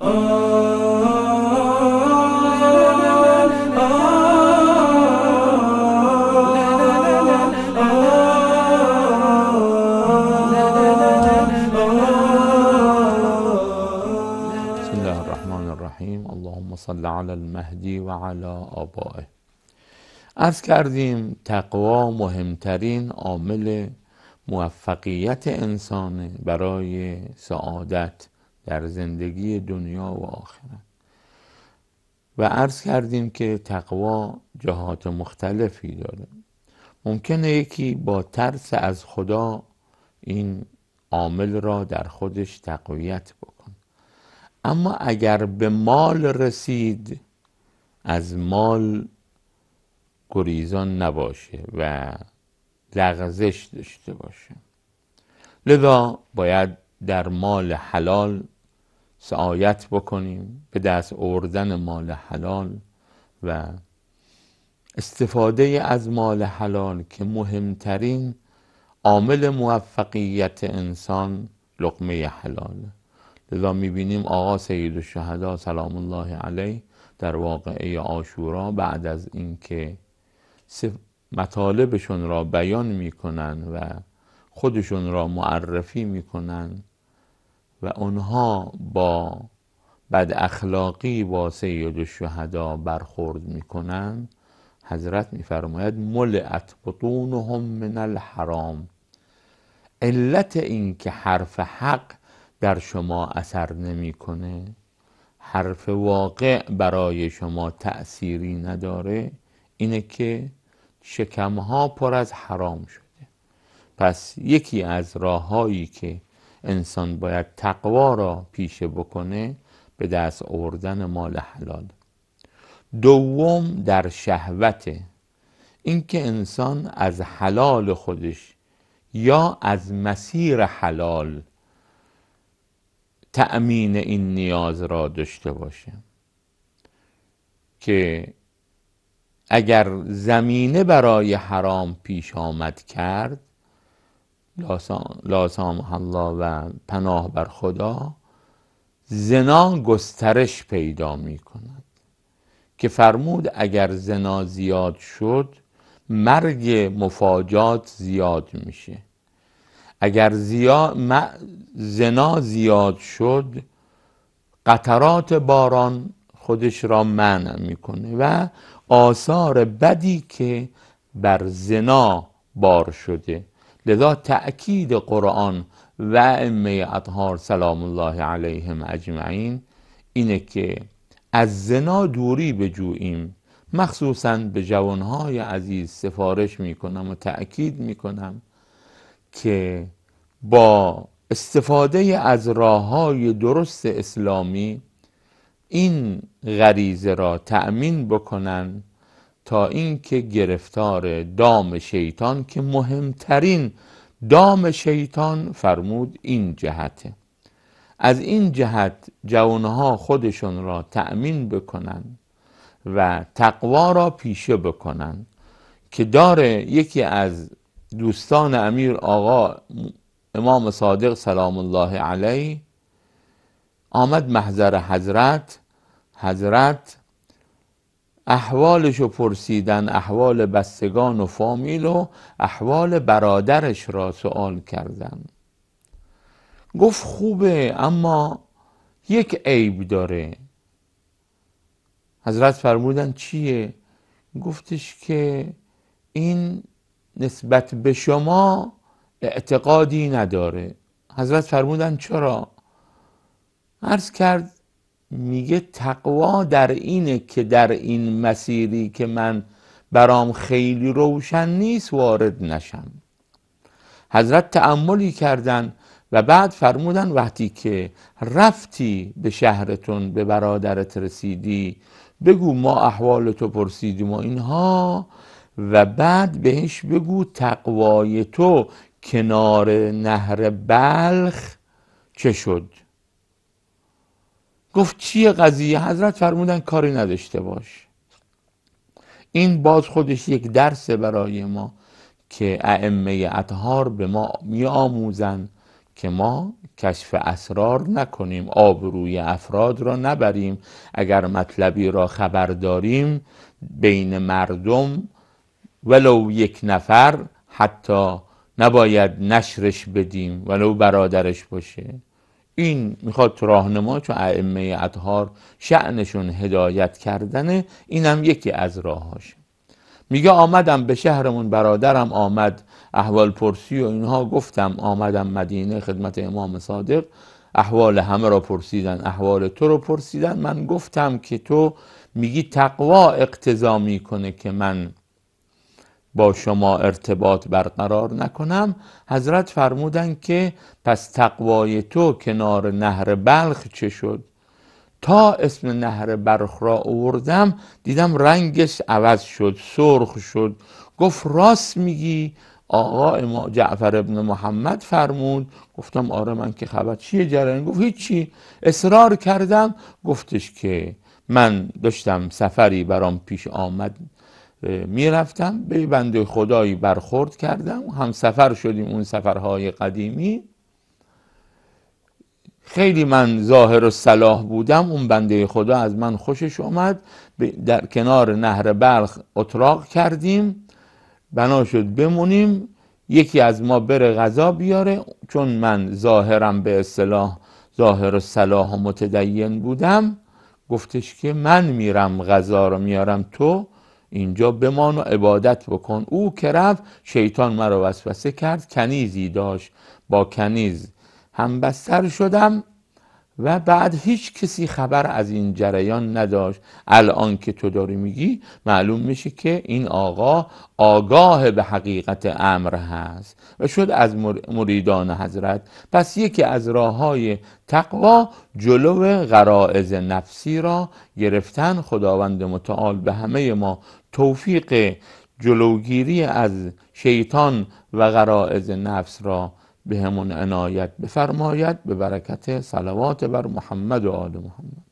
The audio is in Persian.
صل على المهدی و علی آبائه ارز کردیم تقوا مهمترین عامل موفقیت انسانه برای سعادت در زندگی دنیا و آخرت و عرض کردیم که تقوا جهات مختلفی داره ممکنه یکی با ترس از خدا این عامل را در خودش تقویت بکن اما اگر به مال رسید از مال گریزان نباشه و لغزش داشته باشه لذا باید در مال حلال سعایت بکنیم به دست آوردن مال حلال و استفاده از مال حلال که مهمترین عامل موفقیت انسان لقمه حلال. لذا میبینیم آقا سید الشهدا سلام الله علیه در واقعه آشورا بعد از اینکه مطالبشون را بیان میکنن و خودشون را معرفی میکنن و آنها با بد اخلاقی با سید شهدا برخورد میکنند حضرت میفرماید ملعت هم من الحرام علت این که حرف حق در شما اثر نمیکنه حرف واقع برای شما تأثیری نداره اینه که شکمها پر از حرام شده پس یکی از راههایی که انسان باید تقوا را پیشه بکنه به دست آوردن مال حلال دوم در شهوت اینکه انسان از حلال خودش یا از مسیر حلال تأمین این نیاز را داشته باشه که اگر زمینه برای حرام پیش آمد کرد لاسام الله و پناه بر خدا زنا گسترش پیدا می کند که فرمود اگر زنا زیاد شد مرگ مفاجات زیاد میشه اگر زیا... زنا زیاد شد قطرات باران خودش را منع میکنه و آثار بدی که بر زنا بار شده لذا تأکید قرآن و ائمه اطهار سلام الله علیهم اجمعین اینه که از زنا دوری بجوییم مخصوصا به جوانهای عزیز سفارش میکنم و تأکید میکنم که با استفاده از راه های درست اسلامی این غریزه را تأمین بکنن تا اینکه گرفتار دام شیطان که مهمترین دام شیطان فرمود این جهته از این جهت جوانها خودشون را تأمین بکنند و تقوا را پیشه بکنند که داره یکی از دوستان امیر آقا امام صادق سلام الله علیه آمد محضر حضرت حضرت احوالش احوالشو پرسیدن احوال بستگان و فامیل و احوال برادرش را سوال کردن گفت خوبه اما یک عیب داره حضرت فرمودن چیه؟ گفتش که این نسبت به شما اعتقادی نداره حضرت فرمودن چرا؟ عرض کرد میگه تقوا در اینه که در این مسیری که من برام خیلی روشن نیست وارد نشم حضرت تعملی کردن و بعد فرمودن وقتی که رفتی به شهرتون به برادرت رسیدی بگو ما احوال تو پرسیدیم و اینها و بعد بهش بگو تقوای تو کنار نهر بلخ چه شد گفت چیه قضیه حضرت فرمودن کاری نداشته باش این باز خودش یک درس برای ما که ائمه اطهار به ما میآموزند که ما کشف اسرار نکنیم آبروی افراد را نبریم اگر مطلبی را خبر داریم بین مردم ولو یک نفر حتی نباید نشرش بدیم ولو برادرش باشه این میخواد راهنما چون ائمه اطهار شعنشون هدایت کردنه اینم یکی از راهاش میگه آمدم به شهرمون برادرم آمد احوال پرسی و اینها گفتم آمدم مدینه خدمت امام صادق احوال همه را پرسیدن احوال تو رو پرسیدن من گفتم که تو میگی تقوا اقتضا میکنه که من با شما ارتباط برقرار نکنم حضرت فرمودن که پس تقوای تو کنار نهر بلخ چه شد تا اسم نهر بلخ را آوردم دیدم رنگش عوض شد سرخ شد گفت راست میگی آقا ما جعفر ابن محمد فرمود گفتم آره من که خبر چیه جریان گفت هیچی اصرار کردم گفتش که من داشتم سفری برام پیش آمد میرفتم به بنده خدایی برخورد کردم هم سفر شدیم اون سفرهای قدیمی خیلی من ظاهر و صلاح بودم اون بنده خدا از من خوشش اومد در کنار نهر بلخ اتراق کردیم بنا شد بمونیم یکی از ما بره غذا بیاره چون من ظاهرم به اصطلاح ظاهر و صلاح و متدین بودم گفتش که من میرم غذا رو میارم تو اینجا بمان و عبادت بکن او که رفت شیطان مرا وسوسه کرد کنیزی داشت با کنیز هم بستر شدم و بعد هیچ کسی خبر از این جریان نداشت الان که تو داری میگی معلوم میشه که این آقا آگاه به حقیقت امر هست و شد از مریدان حضرت پس یکی از راه های تقوا جلو غرائز نفسی را گرفتن خداوند متعال به همه ما توفیق جلوگیری از شیطان و غرائز نفس را بهمون عنایت بفرماید به برکت صلوات بر محمد و آل محمد